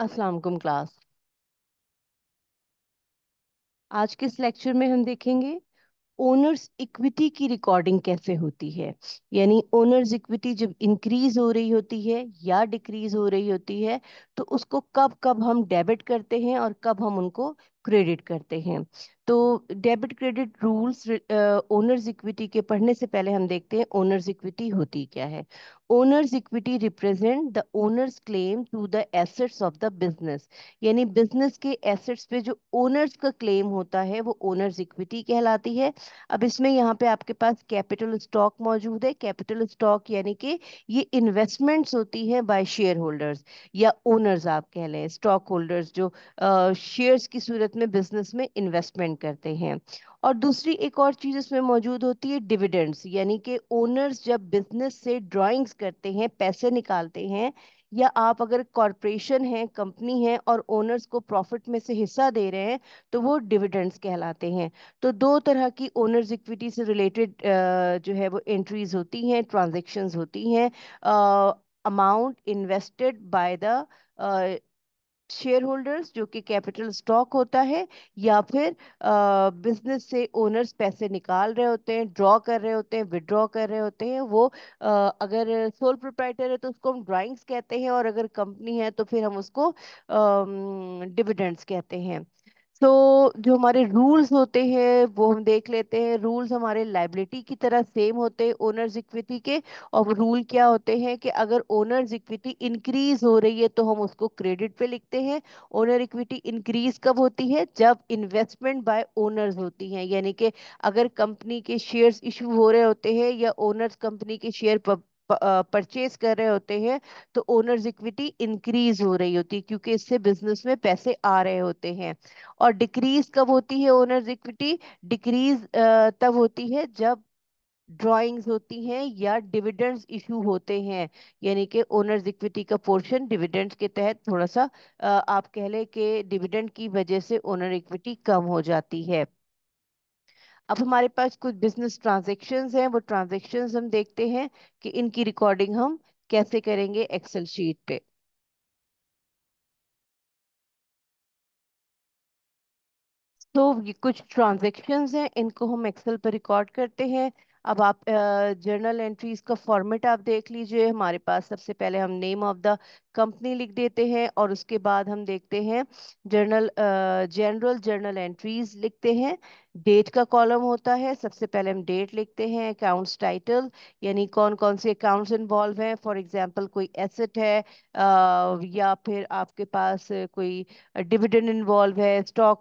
अस्सलाम वालेकुम क्लास आज के इस लेक्चर में हम देखेंगे ओनर्स इक्विटी की रिकॉर्डिंग कैसे होती है यानी ओनर्स इक्विटी जब इंक्रीज हो रही होती है या डिक्रीज हो रही होती है तो उसको कब कब हम डेबिट करते हैं और कब हम उनको क्रेडिट करते हैं तो debit credit rules owner's equity के पढ़ने से पहले हम देखते हैं ओनर्स इक्विटी होती क्या है owners equity represent the owner's claim to the assets of the business यानी बिजनेस के एसेट्स पे जो ओनर्स का क्लेम होता है वो ओनर्स इक्विटी कहलाती है अब इसमें यहाँ पे आपके पास कैपिटल स्टॉक मौजूद है कैपिटल स्टॉक यानी कि ये इन्वेस्टमेंट्स होती है बाय शेयर होल्डर्स या ओनर्स आप कह लें स्टॉक होल्डर्स जो शेयर्स की सूरत भारत में बिजनेस में इन्वेस्टमेंट करते हैं और दूसरी एक और चीज़ इसमें मौजूद होती है डिविडेंड्स यानी कि ओनर्स जब बिजनेस से ड्राइंग्स करते हैं पैसे निकालते हैं या आप अगर कॉरपोरेशन है कंपनी है और ओनर्स को प्रॉफिट में से हिस्सा दे रहे हैं तो वो डिविडेंड्स कहलाते हैं तो दो तरह की ओनर्स इक्विटी से रिलेटेड जो है वो एंट्रीज होती हैं ट्रांजेक्शन होती हैं amount invested by the shareholders जो कि कैपिटल स्टॉक होता है या फिर बिजनेस से ओनर्स पैसे निकाल रहे होते हैं ड्रॉ कर रहे होते हैं विड्रॉ कर रहे होते हैं वो आ, अगर सोल प्रोप्राइटर है तो उसको हम ड्राइंग्स कहते हैं और अगर कंपनी है तो फिर हम उसको डिविडेंड्स कहते हैं तो जो हमारे रूल्स होते हैं वो हम देख लेते हैं रूल्स हमारे लाइबिलिटी की तरह सेम होते हैं ओनर्स इक्विटी के और रूल क्या होते हैं कि अगर ओनर्स इक्विटी इंक्रीज हो रही है तो हम उसको क्रेडिट पे लिखते हैं ओनर इक्विटी इंक्रीज कब होती है जब इन्वेस्टमेंट बाय ओनर्स होती है यानी कि अगर कंपनी के शेयर्स इशू हो रहे होते हैं या ओनर्स कंपनी के शेयर परचेज कर रहे होते हैं तो ओनर्स इक्विटी इंक्रीज हो रही होती है क्योंकि इससे बिजनेस में पैसे आ रहे होते हैं और डिक्रीज कब होती है ओनर्स इक्विटी डिक्रीज तब होती है जब ड्राइंग्स होती हैं या डिविडेंड्स इशू होते हैं यानी कि ओनर्स इक्विटी का पोर्शन डिविडेंड्स के तहत थोड़ा सा आप कह लें कि डिविडेंड की वजह से ओनर इक्विटी कम हो जाती है अब हमारे पास कुछ बिजनेस ट्रांजेक्शन्स हैं वो ट्रांजेक्शन्स हम देखते हैं कि इनकी रिकॉर्डिंग हम कैसे करेंगे एक्सेल शीट पे तो ये कुछ ट्रांजेक्शन्स हैं इनको हम एक्सेल पर रिकॉर्ड करते हैं अब आप जर्नल एंट्रीज का फॉर्मेट आप देख लीजिए हमारे पास सबसे पहले हम नेम ऑफ द कंपनी लिख देते हैं और उसके बाद हम देखते हैं जर्नल जनरल जर्नल एंट्रीज लिखते हैं डेट का कॉलम होता है सबसे पहले हम डेट लिखते हैं अकाउंट्स टाइटल यानी कौन कौन से अकाउंट्स इन्वॉल्व हैं फॉर एग्जांपल कोई एसेट है आ, या फिर आपके पास कोई डिविडेंड इन्वॉल्व है स्टॉक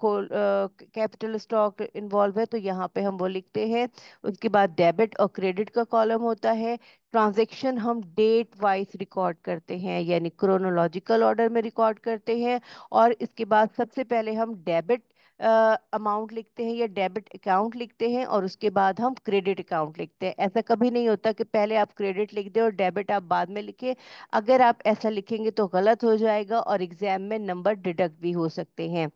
कैपिटल स्टॉक इन्वॉल्व है तो यहाँ पे हम वो लिखते हैं उसके बाद डेबिट और क्रेडिट का कॉलम होता है ट्रांजेक्शन हम डेट वाइज रिकॉर्ड करते हैं यानी क्रोनोलॉजिकल ऑर्डर में रिकॉर्ड करते हैं और इसके बाद सबसे पहले हम डेबिट अमाउंट लिखते हैं या डेबिट अकाउंट लिखते हैं और उसके बाद हम क्रेडिट अकाउंट लिखते हैं ऐसा कभी नहीं होता कि पहले आप क्रेडिट लिख दें और डेबिट आप बाद में लिखें अगर आप ऐसा लिखेंगे तो गलत हो जाएगा और एग्जाम में नंबर डिडक्ट भी हो सकते हैं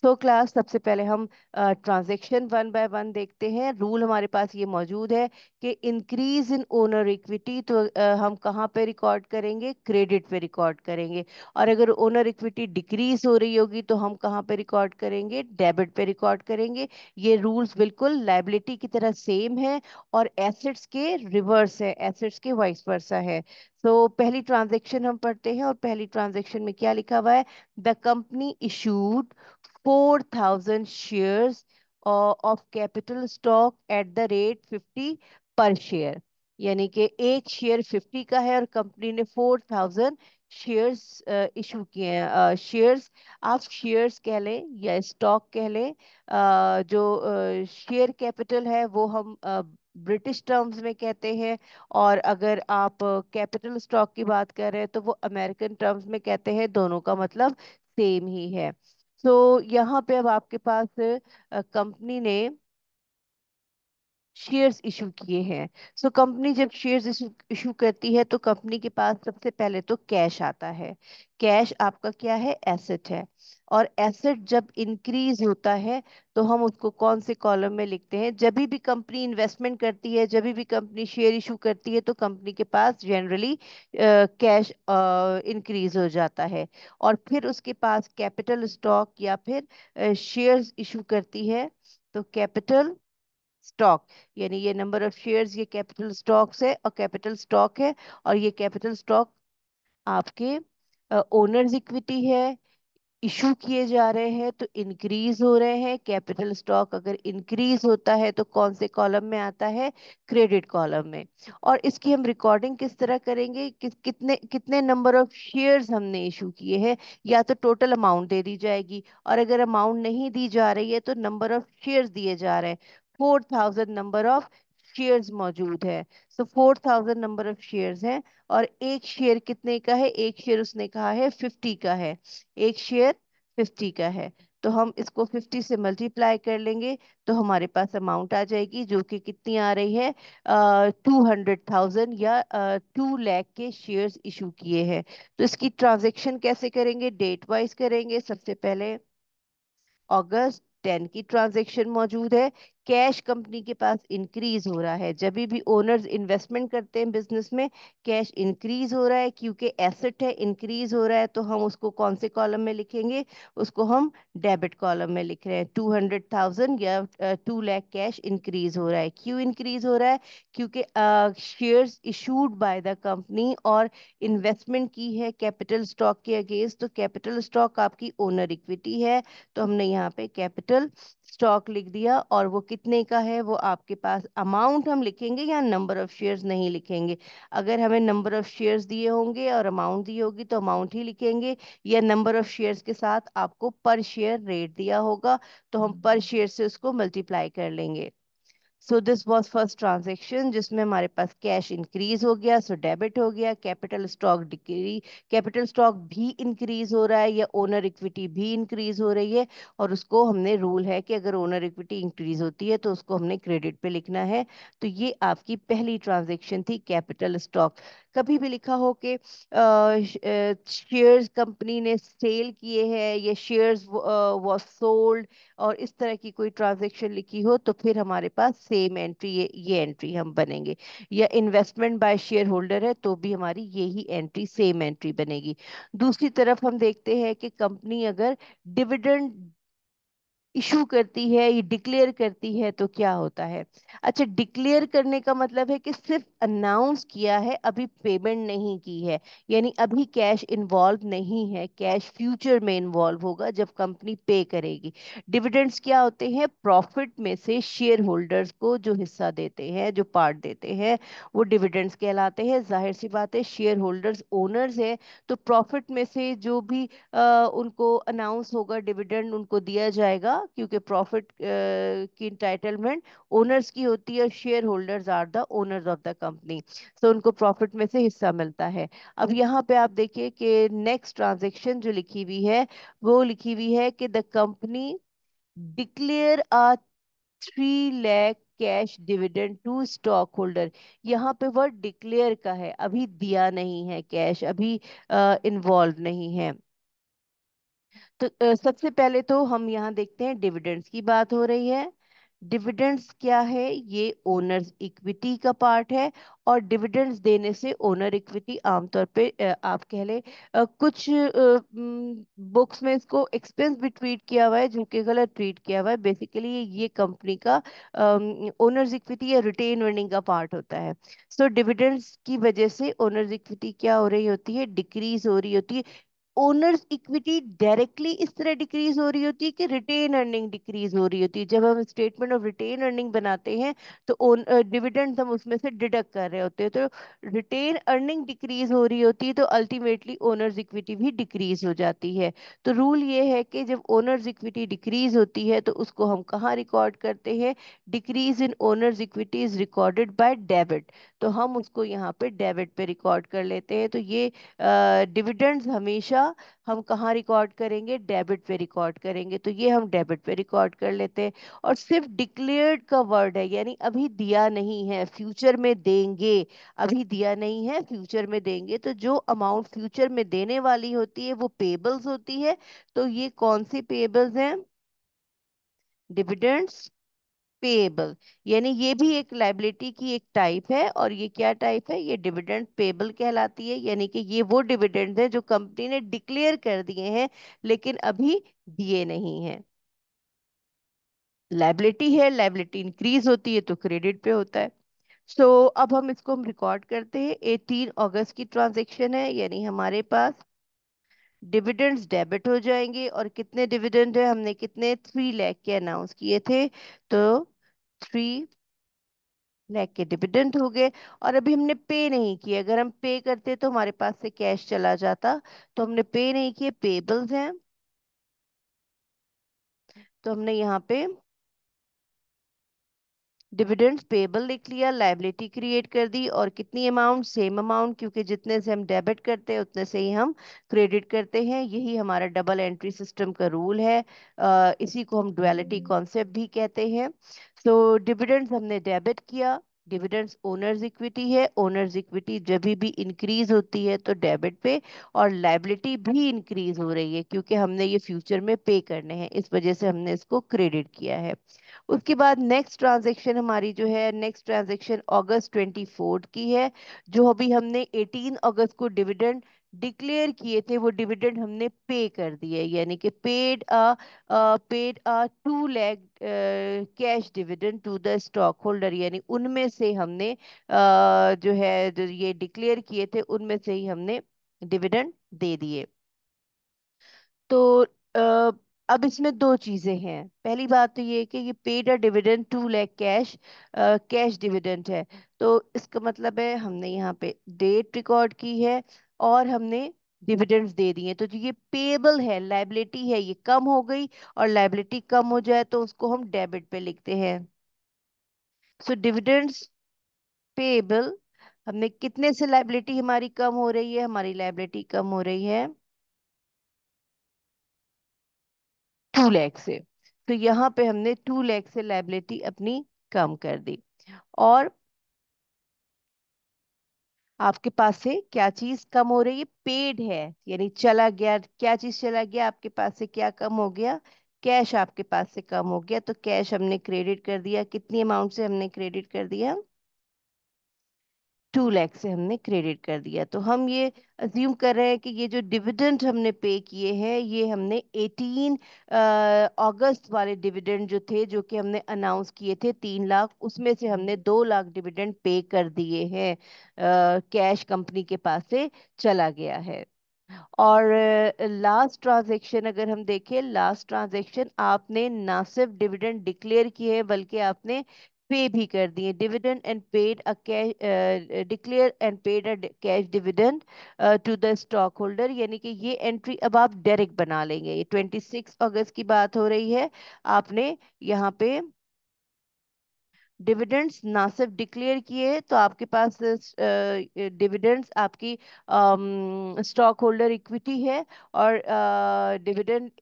सो so, क्लास सबसे पहले हम ट्रांजेक्शन वन बाय वन देखते हैं रूल हमारे पास ये मौजूद है कि इंक्रीज इन ओनर इक्विटी तो uh, हम कहाँ पे रिकॉर्ड करेंगे क्रेडिट पे रिकॉर्ड करेंगे और अगर ओनर इक्विटी डिक्रीज हो रही होगी तो हम कहाँ पे रिकॉर्ड करेंगे डेबिट डेबिट पे रिकॉर्ड करेंगे ये रूल्स बिल्कुल लाइबिलिटी की तरह सेम है और एसेट्स के रिवर्स है एसेट्स के वाइस वर्सा है तो so, पहली ट्रांजेक्शन हम पढ़ते हैं और पहली ट्रांजेक्शन में क्या लिखा हुआ है the company issued four thousand share of capital stock at the rate fifty per share यानी कि एक शेयर फिफ्टी का है और कंपनी ने फोर थाउजेंड शेयर्स इशू किए हैं शेयर्स आप शेयर्स कह लें या स्टॉक कह लें जो शेयर कैपिटल है वो हम ब्रिटिश टर्म्स में कहते हैं और अगर आप कैपिटल स्टॉक की बात कर रहे हैं तो वो अमेरिकन टर्म्स में कहते हैं दोनों का मतलब सेम ही है सो तो यहाँ पे अब आपके पास कंपनी ने शेयर्स इशू किए हैं सो कंपनी जब शेयर्स इशू करती है तो कंपनी के पास सबसे पहले तो कैश आता है कैश आपका क्या है एसेट है और एसेट जब इंक्रीज होता है तो हम उसको कौन से कॉलम में लिखते हैं जब भी कंपनी इन्वेस्टमेंट करती है जब भी कंपनी शेयर इशू करती है तो कंपनी के पास जनरली कैश इंक्रीज हो जाता है और फिर उसके पास कैपिटल स्टॉक या फिर शेयर्स uh, इशू करती है तो कैपिटल स्टॉक यानी ये नंबर ऑफ शेयर्स ये कैपिटल स्टॉक्स है और कैपिटल स्टॉक है और ये कैपिटल स्टॉक आपके ओनर्स इक्विटी है इशू किए जा रहे हैं तो इंक्रीज हो रहे हैं कैपिटल स्टॉक अगर इंक्रीज होता है तो कौन से कॉलम में आता है क्रेडिट कॉलम में और इसकी हम रिकॉर्डिंग किस तरह करेंगे कि, कितने कितने नंबर ऑफ शेयर्स हमने इशू किए हैं या तो टोटल अमाउंट दे दी जाएगी और अगर अमाउंट नहीं दी जा रही है तो नंबर ऑफ शेयर्स दिए जा रहे हैं four thousand number of shares मौजूद है so four thousand number of shares हैं और एक शेयर कितने का है एक शेयर उसने कहा है फिफ्टी का है एक शेयर फिफ्टी का है तो हम इसको फिफ्टी से मल्टीप्लाई कर लेंगे तो हमारे पास अमाउंट आ जाएगी जो कि कितनी आ रही है टू हंड्रेड थाउजेंड या टू लैख के शेयर इशू किए हैं तो इसकी ट्रांजेक्शन कैसे करेंगे डेट वाइज करेंगे सबसे पहले अगस्त टेन की ट्रांजेक्शन मौजूद है कैश कंपनी के पास इंक्रीज हो रहा है जब भी ओनर्स इन्वेस्टमेंट करते हैं बिजनेस में कैश इंक्रीज हो रहा है क्योंकि एसेट है इंक्रीज हो रहा है तो हम उसको कौन से कॉलम में लिखेंगे उसको हम डेबिट कॉलम में लिख रहे हैं टू हंड्रेड थाउजेंड या टू लैख कैश इंक्रीज हो रहा है क्यों इंक्रीज हो रहा है क्योंकि shares issued by the company और इन्वेस्टमेंट की है कैपिटल स्टॉक के अगेंस्ट तो कैपिटल स्टॉक आपकी ओनर इक्विटी है तो हमने यहाँ पे कैपिटल स्टॉक लिख दिया और वो कितने का है वो आपके पास अमाउंट हम लिखेंगे या नंबर ऑफ शेयर्स नहीं लिखेंगे अगर हमें नंबर ऑफ शेयर्स दिए होंगे और अमाउंट दी होगी तो अमाउंट ही लिखेंगे या नंबर ऑफ शेयर्स के साथ आपको पर शेयर रेट दिया होगा तो हम पर हम्म। शेयर से उसको मल्टीप्लाई कर लेंगे so this was first transaction जिसमें हमारे पास कैश इंक्रीज हो गया सो so डेबिट हो गया कैपिटल स्टॉक डिक्री कैपिटल स्टॉक भी इंक्रीज हो रहा है या ओनर इक्विटी भी इंक्रीज हो रही है और उसको हमने रूल है कि अगर ओनर इक्विटी इंक्रीज होती है तो उसको हमने क्रेडिट पे लिखना है तो ये आपकी पहली ट्रांजेक्शन थी कैपिटल स्टॉक कभी भी लिखा हो कि शेयर्स कंपनी ने सेल किए हैं या शेयर्स वॉज सोल्ड और इस तरह की कोई ट्रांजेक्शन लिखी हो तो फिर हमारे पास सेम एंट्री ये ये एंट्री हम बनेंगे या इन्वेस्टमेंट बाय शेयर होल्डर है तो भी हमारी यही एंट्री सेम एंट्री बनेगी दूसरी तरफ हम देखते हैं कि कंपनी अगर डिविडेंड इशू करती है ये डिक्लेयर करती है तो क्या होता है अच्छा डिक्लेयर करने का मतलब है कि सिर्फ अनाउंस किया है अभी पेमेंट नहीं की है यानी अभी कैश इन्वॉल्व नहीं है कैश फ्यूचर में इन्वॉल्व होगा जब कंपनी पे करेगी डिविडेंड्स क्या होते हैं प्रॉफिट में से शेयर होल्डर्स को जो हिस्सा देते हैं जो पार्ट देते हैं वो डिविडेंड्स कहलाते हैं जाहिर सी बात है शेयर होल्डर्स ओनर्स है तो प्रॉफिट में से जो भी आ, उनको अनाउंस होगा डिविडेंड उनको दिया जाएगा क्योंकि प्रॉफिट की इंटाइटलमेंट ओनर्स की होती है share holders are the owners of the company so उनको प्रॉफिट में से हिस्सा मिलता है अब यहाँ पे आप देखिए कि नेक्स्ट ट्रांजेक्शन जो लिखी हुई है वो लिखी हुई है कि the company declare a three lakh cash dividend to stock holder यहाँ पे वर्ड डिक्लेयर का है अभी दिया नहीं है कैश अभी इन्वॉल्व नहीं है तो सबसे पहले तो हम यहाँ देखते हैं डिविडेंड्स की बात हो रही है डिविडेंड्स क्या है ये ओनर्स इक्विटी का पार्ट है और डिविडेंड्स देने से ओनर इक्विटी आमतौर पे आप कह लें कुछ बुक्स में इसको एक्सपेंस भी ट्रीट किया हुआ है कि गलत ट्रीट किया हुआ है बेसिकली ये कंपनी का ओनर्स इक्विटी या रिटेन अर्निंग का पार्ट होता है सो so, डिविडेंड्स की वजह से ओनर्स इक्विटी क्या हो रही होती है डिक्रीज हो रही होती है ओनर्स इक्विटी डायरेक्टली इस तरह डिक्रीज हो रही होती है कि रिटेन अर्निंग डिक्रीज हो रही होती है जब हम स्टेटमेंट ऑफ रिटेन अर्निंग बनाते हैं तो डिविडेंड हम उसमें से डिडक्ट कर रहे होते हैं तो रिटेन अर्निंग डिक्रीज हो रही होती है तो अल्टीमेटली ओनर्स इक्विटी भी डिक्रीज हो जाती है तो रूल ये है कि जब ओनर्स इक्विटी डिक्रीज होती है तो उसको हम कहाँ रिकॉर्ड करते हैं decrease in owners equity is recorded by debit तो हम उसको यहाँ पे डेबिट पे रिकॉर्ड कर लेते हैं तो ये डिविडेंड्स हमेशा हम कहाँ रिकॉर्ड करेंगे डेबिट पे रिकॉर्ड करेंगे तो ये हम डेबिट पे रिकॉर्ड कर लेते हैं और सिर्फ डिक्लेयर्ड का वर्ड है यानी अभी दिया नहीं है फ्यूचर में देंगे अभी दिया नहीं है फ्यूचर में देंगे तो जो अमाउंट फ्यूचर में देने वाली होती है वो पेबल्स होती है तो ये कौन सी पेबल्स हैं डिविडेंड्स पेएबल यानी ये भी एक लाइबिलिटी की एक टाइप है और ये क्या टाइप है ये डिविडेंड पेबल कहलाती है यानी कि ये वो डिविडेंड है जो कंपनी ने डिक्लेयर कर दिए हैं लेकिन अभी दिए नहीं है लाइबिलिटी है लाइबिलिटी इंक्रीज होती है तो क्रेडिट पे होता है सो so, अब हम इसको हम रिकॉर्ड करते हैं एटीन अगस्त की ट्रांजेक्शन है यानी हमारे पास डिविडेंड्स डेबिट हो जाएंगे और कितने डिविडेंड है हमने कितने थ्री लैख के अनाउंस किए थे तो थ्री लैक के डिविडेंड हो गए और अभी हमने पे नहीं किया अगर हम पे करते तो हमारे पास से कैश चला जाता तो हमने पे नहीं किए पेबल्स हैं तो हमने यहाँ पे डिविडेंड पेबल लिख लिया लाइबिलिटी क्रिएट कर दी और कितनी अमाउंट सेम अमाउंट क्योंकि जितने से हम डेबिट करते हैं उतने से ही हम क्रेडिट करते हैं यही हमारा डबल एंट्री सिस्टम का रूल है आ, इसी को हम डुअलिटी कॉन्सेप्ट हम्म। भी कहते हैं सो so, डिविडेंड्स हमने डेबिट किया डिविडेंड्स ओनर्स इक्विटी है ओनर्स इक्विटी जब भी इंक्रीज होती है तो डेबिट पे और लाइबिलिटी भी इंक्रीज हो रही है क्योंकि हमने ये फ्यूचर में पे करने हैं इस वजह से हमने इसको क्रेडिट किया है उसके बाद नेक्स्ट ट्रांजेक्शन हमारी जो है नेक्स्ट ट्रांजेक्शन अगस्त ट्वेंटी की है जो अभी हमने एटीन अगस्त को डिविडेंड डिक्लेयर किए थे वो डिविडेंड हमने पे कर दिए यानी कि paid a paid a two lakh cash dividend to the stock holder यानी उनमें से हमने uh, जो है जो ये डिक्लेयर किए थे उनमें से ही हमने डिविडेंड दे दिए तो uh, अब इसमें दो चीज़ें हैं पहली बात तो ये कि ये paid a dividend two lakh cash cash dividend है तो इसका मतलब है हमने यहाँ पे डेट रिकॉर्ड की है और हमने डिविडेंड्स दे दिए तो जो ये पेबल है लाइबिलिटी है ये कम हो गई और लाइबिलिटी कम हो जाए तो उसको हम डेबिट पे लिखते हैं सो डिविडेंड्स पेबल हमने कितने से लाइबिलिटी हमारी कम हो रही है हमारी लाइबिलिटी कम हो रही है टू लैख से तो यहाँ पे हमने टू लैख से लाइबिलिटी अपनी कम कर दी और आपके पास से क्या चीज कम हो रही है पेड है यानी चला गया क्या चीज चला गया आपके पास से क्या कम हो गया कैश आपके पास से कम हो गया तो कैश हमने क्रेडिट कर दिया कितनी अमाउंट से हमने क्रेडिट कर दिया टू लैख से हमने क्रेडिट कर दिया तो हम ये अज्यूम कर रहे हैं कि ये जो डिविडेंड हमने पे किए हैं ये हमने 18 अगस्त वाले डिविडेंड जो थे जो कि हमने अनाउंस किए थे तीन लाख उसमें से हमने दो लाख डिविडेंड पे कर दिए हैं कैश कंपनी के पास से चला गया है और लास्ट ट्रांजैक्शन अगर हम देखें लास्ट ट्रांजैक्शन आपने ना सिर्फ डिविडेंड डिक्लेयर किए बल्कि आपने पे भी कर दिए dividend and paid a cash declare and paid a cash dividend to the stock holder यानी कि ये एंट्री अब आप डायरेक्ट बना लेंगे ये 26 अगस्त की बात हो रही है आपने यहाँ पे डिविडेंड्स ना सिर्फ डिक्लेयर किए तो आपके पास डिविडेंड्स uh, आपकी स्टॉक होल्डर इक्विटी है और डिविडेंड uh,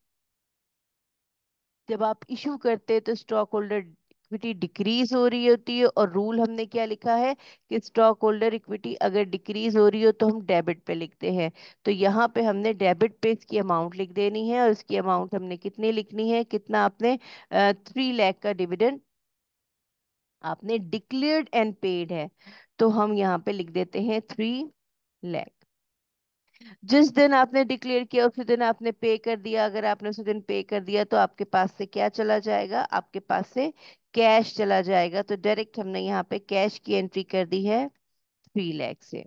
जब आप इशू करते हैं तो स्टॉक होल्डर इक्विटी डिक्रीज हो रही होती है और रूल हमने क्या लिखा है कि स्टॉक होल्डर इक्विटी अगर डिक्रीज हो रही हो तो हम डेबिट पे लिखते हैं तो यहाँ पे हमने डेबिट पे इसकी अमाउंट लिख देनी है और इसकी अमाउंट हमने कितनी लिखनी है कितना आपने थ्री लैख का डिविडेंड आपने डिक्लेयर्ड एंड पेड है तो हम यहाँ पे लिख देते हैं थ्री लैख जिस दिन आपने डिक्लेयर किया उसी दिन आपने पे कर दिया अगर आपने उसी दिन पे कर दिया तो आपके पास से क्या चला जाएगा आपके पास से कैश चला जाएगा तो डायरेक्ट हमने यहाँ पे कैश की एंट्री कर दी है थ्री लैख से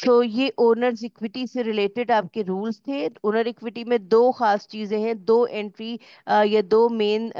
सो तो so, ये ओनर्स इक्विटी से रिलेटेड आपके रूल्स थे ओनर इक्विटी में दो खास चीज़ें हैं दो एंट्री या दो मेन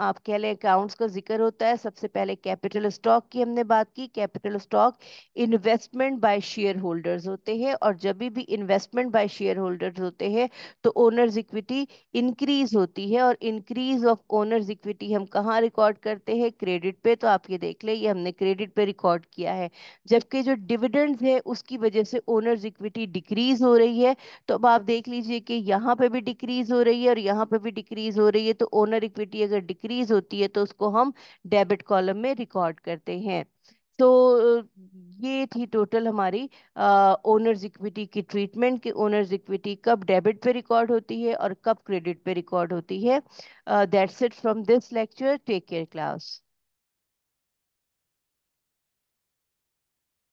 आप कह लें अकाउंट्स का जिक्र होता है सबसे पहले कैपिटल स्टॉक की हमने बात की capital stock investment by share holders होते हैं और जब भी इन्वेस्टमेंट बाय शेयर होल्डर्स होते हैं तो ओनर्स इक्विटी इंक्रीज होती है और इंक्रीज ऑफ ओनर्स इक्विटी हम कहाँ रिकॉर्ड करते हैं क्रेडिट पे तो आप ये देख लें ये हमने क्रेडिट पे रिकॉर्ड किया है जबकि जो डिविडेंड्स है उसकी वजह जैसे ओनर्स इक्विटी डिक्रीज हो रही है तो अब आप देख लीजिए कि यहाँ पे भी डिक्रीज हो रही है और यहाँ पे भी डिक्रीज हो रही है तो ओनर इक्विटी अगर डिक्रीज होती है तो उसको हम डेबिट कॉलम में रिकॉर्ड करते हैं तो ये थी टोटल हमारी ओनर्स इक्विटी की ट्रीटमेंट कि ओनर्स इक्विटी कब डेबिट पे रिकॉर्ड होती है और कब क्रेडिट पे रिकॉर्ड होती है that's it from this lecture take care class